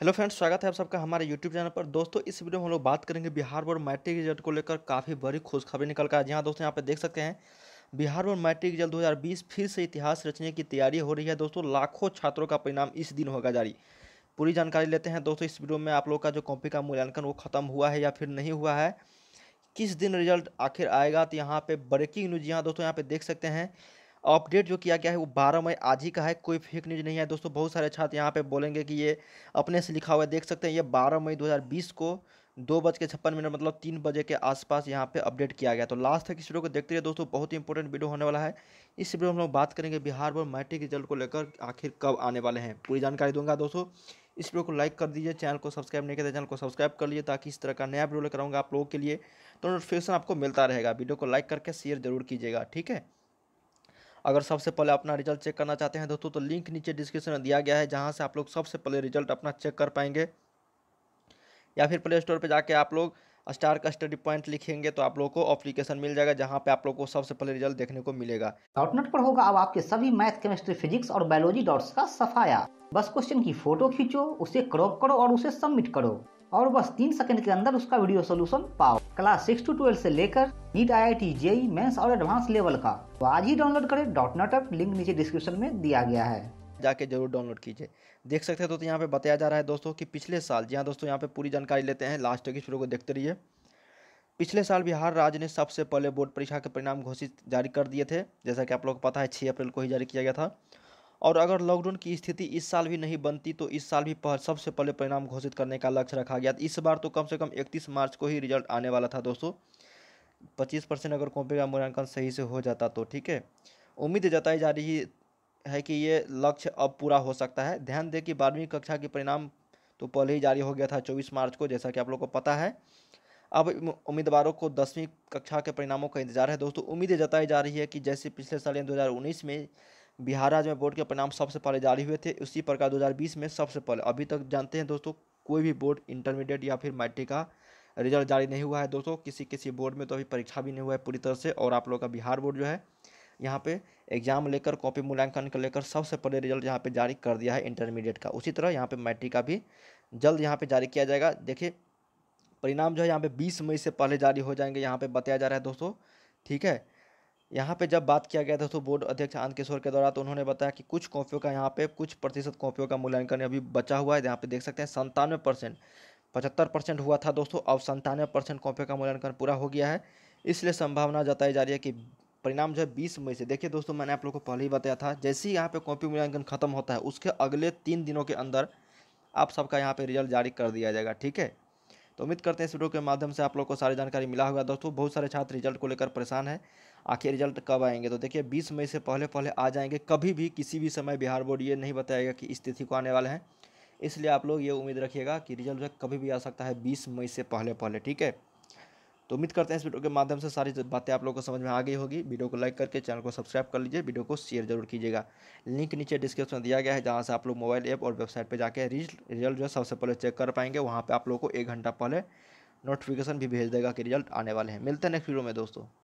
hello friends स्वागत है आप सबका हमारे यूट्यूब चैनल पर दोस्तों इस वीडियो में हम लोग बात करेंगे बिहार बोर्ड मैट्रिक रिजल्ट को लेकर काफ़ी बड़ी खुशखबरी निकल कर जी दोस्तों यहाँ पे देख सकते हैं बिहार बोर्ड मैट्रिक रिजल्ट 2020 फिर से इतिहास रचने की तैयारी हो रही है दोस्तों लाखों छात्रों का परिणाम इस दिन होगा जारी पूरी जानकारी लेते हैं दोस्तों इस वीडियो में आप लोग का जो कॉपी का मूल्यांकन वो खत्म हुआ है या फिर नहीं हुआ है किस दिन रिजल्ट आखिर आएगा तो यहाँ पर ब्रेकिंग न्यूज यहाँ दोस्तों यहाँ पर देख सकते हैं अपडेट जो किया गया है वो बारह मई आज ही का है कोई फेक न्यूज़ नहीं है दोस्तों बहुत सारे छात्र यहाँ पे बोलेंगे कि ये अपने से लिखा हुआ है देख सकते हैं ये बारह मई 2020 को दो बज के छप्पन मिनट मतलब तीन बजे के आसपास यहाँ पे अपडेट किया गया तो लास्ट तक इस वीडियो को देखते रहिए दोस्तों बहुत ही इंपॉर्टेंट वीडियो होने वाला है इस वीडियो में हम लोग बात करेंगे बिहार बोर्ड मैट्रिक रिजल्ट को लेकर आखिर कब आने वाले हैं पूरी जानकारी दूंगा दोस्तों इस वीडियो को लाइक कर दीजिए चैनल को सब्सक्राइब नहीं करते तो चैनल को सब्सक्राइब कर लीजिए ताकि इस तरह का नया वीडियो लेकर आऊँगा आप लोगों के लिए तो नोटिफिकेशन आपको मिलता रहेगा वीडियो को लाइक करके शेयर जरूर कीजिएगा ठीक है अगर सबसे पहले अपना रिजल्ट चेक करना चाहते हैं दोस्तों तो लिंक नीचे डिस्क्रिप्शन में दिया गया है जहाँ से आप लोग सबसे पहले रिजल्ट अपना चेक कर पाएंगे या फिर प्ले स्टोर पर जाके आप लोग स्टार का स्टडी पॉइंट लिखेंगे तो आप लोग को अप्लीकेशन मिल जाएगा जहाँ पे आप लोग को सबसे पहले रिजल्ट देखने को मिलेगा डॉटनेट पर होगा अब आपके सभी मैथ केमिस्ट्री फिजिक्स और बायोलॉजी डॉट्स का सफाया बस क्वेश्चन की फोटो खींचो उसे क्रॉप करो और उसे सबमिट करो और बस तीन सेकंड के अंदर उसका वीडियो सोल्यूशन पाओ क्लास सिक्स टू ट्वेल्व से लेकर NEET I I T JEE mains और एडवांस लेवल का तो आज ही डाउनलोड करें डॉट नॉट अप लिंक नीचे डिस्क्रिप्शन में दिया गया है जाके जरूर डाउनलोड कीजिए देख सकते हैं दोस्तों यहाँ पे बताया जा रहा है दोस्तों कि पिछले साल जी हाँ दोस्तों यहाँ पे पूरी जानकारी लेते हैं लास्ट तक इस वीडियो को देखते रहिए पिछले साल बिहार राज्य ने सबसे पहले बोर्ड परीक्षा के परिणाम घोषित जारी कर दिए थे जैसा कि आप लोग को पता है छः अप्रैल को ही जारी किया गया था और अगर लॉकडाउन की स्थिति इस साल भी नहीं बनती तो इस साल भी सबसे पहले परिणाम घोषित करने का लक्ष्य रखा गया इस बार तो कम से कम 31 मार्च को ही रिजल्ट आने वाला था दोस्तों 25 परसेंट अगर कॉपी का मूल्यांकन सही से हो जाता तो ठीक है उम्मीद जताई जा रही है कि ये लक्ष्य अब पूरा हो सकता है ध्यान दें कि बारहवीं कक्षा के परिणाम तो पहले ही जारी हो गया था चौबीस मार्च को जैसा कि आप लोग को पता है अब उम्मीदवारों को दसवीं कक्षा के परिणामों का इंतजार है दोस्तों उम्मीद जताई जा रही है कि जैसे पिछले साल दो 2019 में बिहार राज्य में बोर्ड के परिणाम सबसे पहले जारी हुए थे उसी प्रकार 2020 में सबसे पहले अभी तक जानते हैं दोस्तों कोई भी बोर्ड इंटरमीडिएट या फिर मैट्रिक का रिजल्ट जारी नहीं हुआ है दोस्तों किसी किसी बोर्ड में तो अभी परीक्षा भी नहीं हुआ है पूरी तरह से और आप लोग का बिहार बोर्ड जो है यहाँ पे एग्जाम लेकर कॉपी मूल्यांकन का लेकर सबसे पहले रिजल्ट यहाँ पे जारी कर दिया है इंटरमीडिएट का उसी तरह यहाँ पे मैट्रिक का भी जल्द यहाँ पे जारी किया जाएगा देखिए परिणाम जो है यहाँ पे 20 मई से पहले जारी हो जाएंगे यहाँ पे बताया जा रहा है दोस्तों ठीक है यहाँ पे जब बात किया गया था तो बोर्ड अध्यक्ष आनंद किशोर के द्वारा तो उन्होंने बताया कि कुछ कॉपियों का यहाँ पे कुछ प्रतिशत कॉपियों का मूल्यांकन अभी बचा हुआ है यहाँ पे देख सकते हैं संतानवे परसेंट पचहत्तर परसेंट हुआ था दोस्तों अब संतानवे परसेंट कॉपियों का मूल्यांकन पूरा हो गया है इसलिए संभावना जताई जा रही है कि परिणाम जो है बीस मई से देखिए दोस्तों मैंने आप लोग को पहले ही बताया था जैसे ही यहाँ पर कॉपी मूल्यांकन खत्म होता है उसके अगले तीन दिनों के अंदर आप सबका यहाँ पर रिजल्ट जारी कर दिया जाएगा ठीक है तो उम्मीद करते हैं इस वीडियो के माध्यम से आप लोग को सारी जानकारी मिला होगा दोस्तों बहुत सारे छात्र रिजल्ट को लेकर परेशान है आखिर रिजल्ट कब आएंगे तो देखिए बीस मई से पहले पहले आ जाएंगे कभी भी किसी भी समय बिहार बोर्ड ये नहीं बताएगा कि इस तिथि को आने वाले हैं इसलिए आप लोग ये उम्मीद रखिएगा कि रिजल्ट कभी भी आ सकता है बीस मई से पहले पहले ठीक है तो उम्मीद करते हैं इस वीडियो के माध्यम से सारी बातें आप लोगों को समझ में आ गई होगी वीडियो को लाइक करके चैनल को सब्सक्राइब कर लीजिए वीडियो को शेयर जरूर कीजिएगा लिंक नीचे डिस्क्रिप्शन में दिया गया है जहाँ से आप लोग मोबाइल ऐप और वेबसाइट पर जाकर रिजल्ट जो है सबसे पहले चेक कर पाएंगे वहाँ पर आप लोग को एक घंटा पहले नोटिफिकेशन भी भेज देगा कि रिजल्ट आने वाले हैं मिलते हैं नेक्स्ट वीडियो में दोस्तों